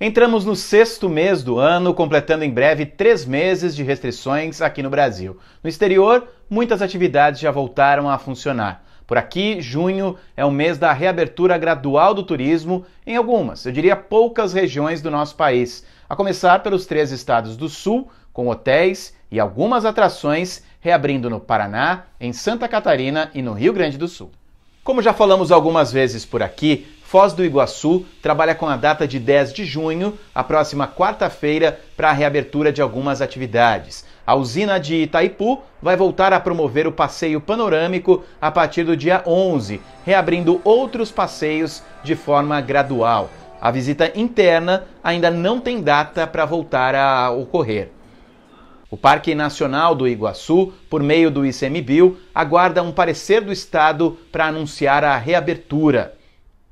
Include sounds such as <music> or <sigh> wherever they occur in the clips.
Entramos no sexto mês do ano, completando em breve três meses de restrições aqui no Brasil. No exterior, muitas atividades já voltaram a funcionar. Por aqui, junho é o mês da reabertura gradual do turismo em algumas, eu diria poucas regiões do nosso país, a começar pelos três estados do sul, com hotéis e algumas atrações reabrindo no Paraná, em Santa Catarina e no Rio Grande do Sul. Como já falamos algumas vezes por aqui, Foz do Iguaçu trabalha com a data de 10 de junho, a próxima quarta-feira, para a reabertura de algumas atividades. A usina de Itaipu vai voltar a promover o passeio panorâmico a partir do dia 11, reabrindo outros passeios de forma gradual. A visita interna ainda não tem data para voltar a ocorrer. O Parque Nacional do Iguaçu, por meio do ICMBio, aguarda um parecer do Estado para anunciar a reabertura.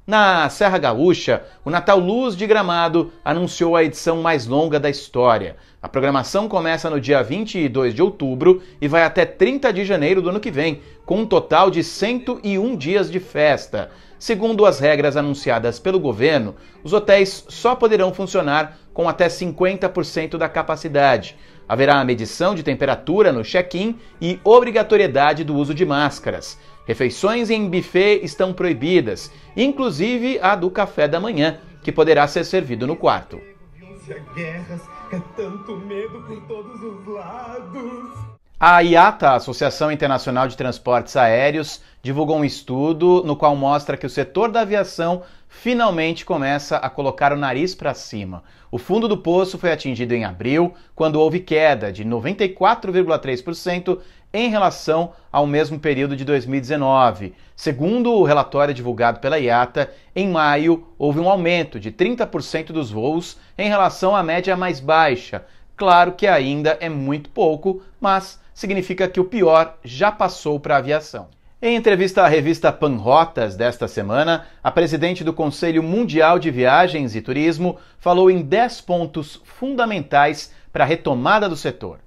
Na Serra Gaúcha, o Natal Luz de Gramado anunciou a edição mais longa da história. A programação começa no dia 22 de outubro e vai até 30 de janeiro do ano que vem, com um total de 101 dias de festa. Segundo as regras anunciadas pelo governo, os hotéis só poderão funcionar com até 50% da capacidade. Haverá a medição de temperatura no check-in e obrigatoriedade do uso de máscaras. Refeições em buffet estão proibidas, inclusive a do café da manhã, que poderá ser servido no quarto. <laughs> É tanto medo por todos os lados. A IATA, Associação Internacional de Transportes Aéreos, divulgou um estudo no qual mostra que o setor da aviação finalmente começa a colocar o nariz para cima. O fundo do poço foi atingido em abril, quando houve queda de 94,3% em relação ao mesmo período de 2019. Segundo o relatório divulgado pela IATA, em maio houve um aumento de 30% dos voos em relação à média mais baixa. Claro que ainda é muito pouco, mas significa que o pior já passou para a aviação. Em entrevista à revista Panrotas desta semana, a presidente do Conselho Mundial de Viagens e Turismo falou em 10 pontos fundamentais para a retomada do setor.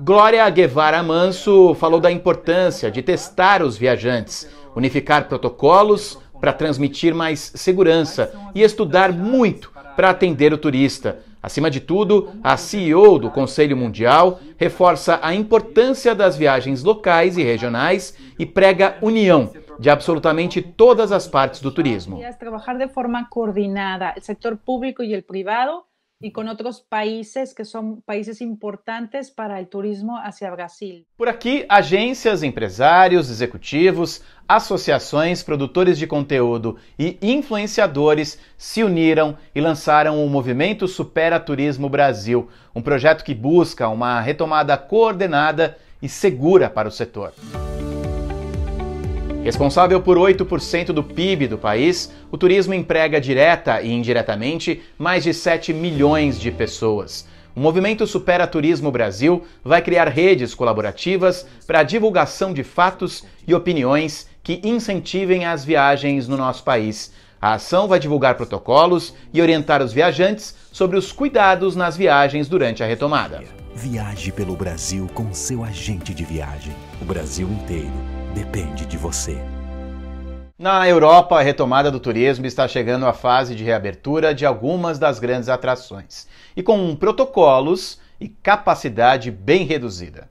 Glória Guevara Manso falou da importância de testar os viajantes, unificar protocolos para transmitir mais segurança e estudar muito para atender o turista, Acima de tudo, a CEO do Conselho Mundial reforça a importância das viagens locais e regionais e prega união de absolutamente todas as partes do turismo. trabalhar de forma coordenada, o setor público e o privado y con otros países que son países importantes para el turismo hacia Brasil. Por aqui, agências, empresários, executivos, associações, produtores de conteúdo e influenciadores se uniram e lançaram o movimento Supera Turismo Brasil, um projeto que busca uma retomada coordenada e segura para o setor. Responsável por 8% do PIB do país, o turismo emprega direta e indiretamente mais de 7 milhões de pessoas. O movimento Supera Turismo Brasil vai criar redes colaborativas para a divulgação de fatos e opiniões que incentivem as viagens no nosso país. A ação vai divulgar protocolos e orientar os viajantes sobre os cuidados nas viagens durante a retomada. Viaje pelo Brasil com seu agente de viagem, o Brasil inteiro depende de você. Na Europa, a retomada do turismo está chegando à fase de reabertura de algumas das grandes atrações e com protocolos e capacidade bem reduzida.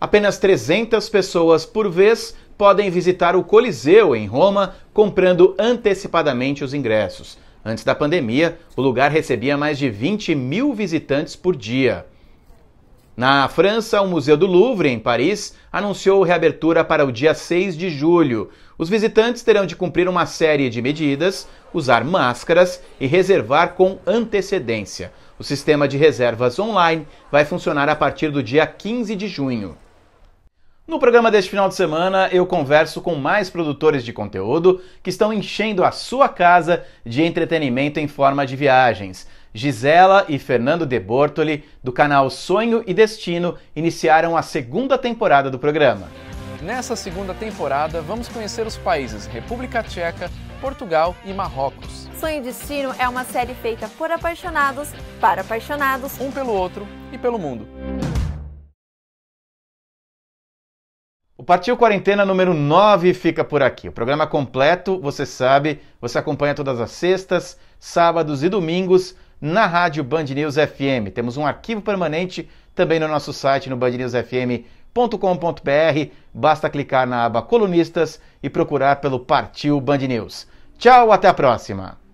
Apenas 300 pessoas por vez podem visitar o Coliseu em Roma comprando antecipadamente os ingressos. Antes da pandemia, o lugar recebia mais de 20 mil visitantes por dia. Na França, o Museu do Louvre, em Paris, anunciou reabertura para o dia 6 de julho. Os visitantes terão de cumprir uma série de medidas, usar máscaras e reservar com antecedência. O sistema de reservas online vai funcionar a partir do dia 15 de junho. No programa deste final de semana, eu converso com mais produtores de conteúdo que estão enchendo a sua casa de entretenimento em forma de viagens. Gisela e Fernando De Bortoli, do canal Sonho e Destino, iniciaram a segunda temporada do programa. Nessa segunda temporada, vamos conhecer os países República Tcheca, Portugal e Marrocos. Sonho e Destino é uma série feita por apaixonados, para apaixonados, um pelo outro e pelo mundo. Partiu Quarentena número 9 fica por aqui. O programa é completo, você sabe, você acompanha todas as sextas, sábados e domingos na rádio Band News FM. Temos um arquivo permanente também no nosso site no bandnewsfm.com.br. Basta clicar na aba Colunistas e procurar pelo Partiu Band News. Tchau, até a próxima!